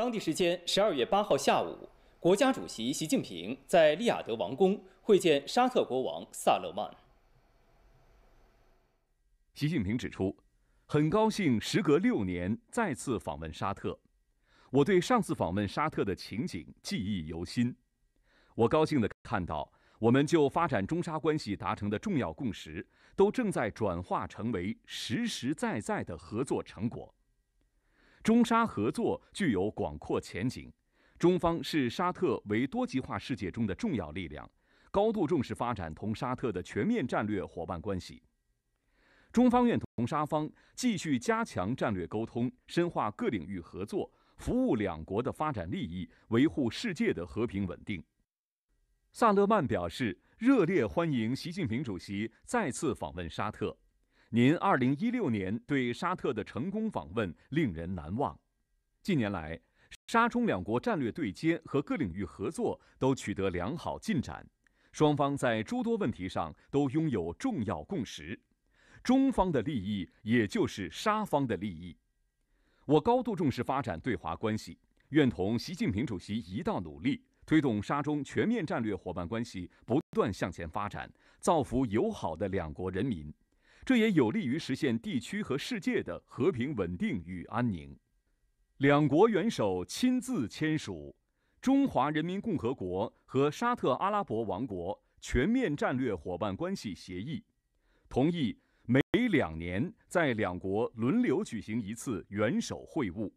当地时间十二月八号下午，国家主席习近平在利雅得王宫会见沙特国王萨勒曼。习近平指出，很高兴时隔六年再次访问沙特，我对上次访问沙特的情景记忆犹新。我高兴地看到，我们就发展中沙关系达成的重要共识，都正在转化成为实实在在的合作成果。中沙合作具有广阔前景。中方视沙特为多极化世界中的重要力量，高度重视发展同沙特的全面战略伙伴关系。中方愿同沙方继续加强战略沟通，深化各领域合作，服务两国的发展利益，维护世界的和平稳定。萨勒曼表示，热烈欢迎习近平主席再次访问沙特。您二零一六年对沙特的成功访问令人难忘。近年来，沙中两国战略对接和各领域合作都取得良好进展，双方在诸多问题上都拥有重要共识，中方的利益也就是沙方的利益。我高度重视发展对华关系，愿同习近平主席一道努力，推动沙中全面战略伙伴关系不断向前发展，造福友好的两国人民。这也有利于实现地区和世界的和平稳定与安宁。两国元首亲自签署《中华人民共和国和沙特阿拉伯王国全面战略伙伴关系协议》，同意每两年在两国轮流举行一次元首会晤。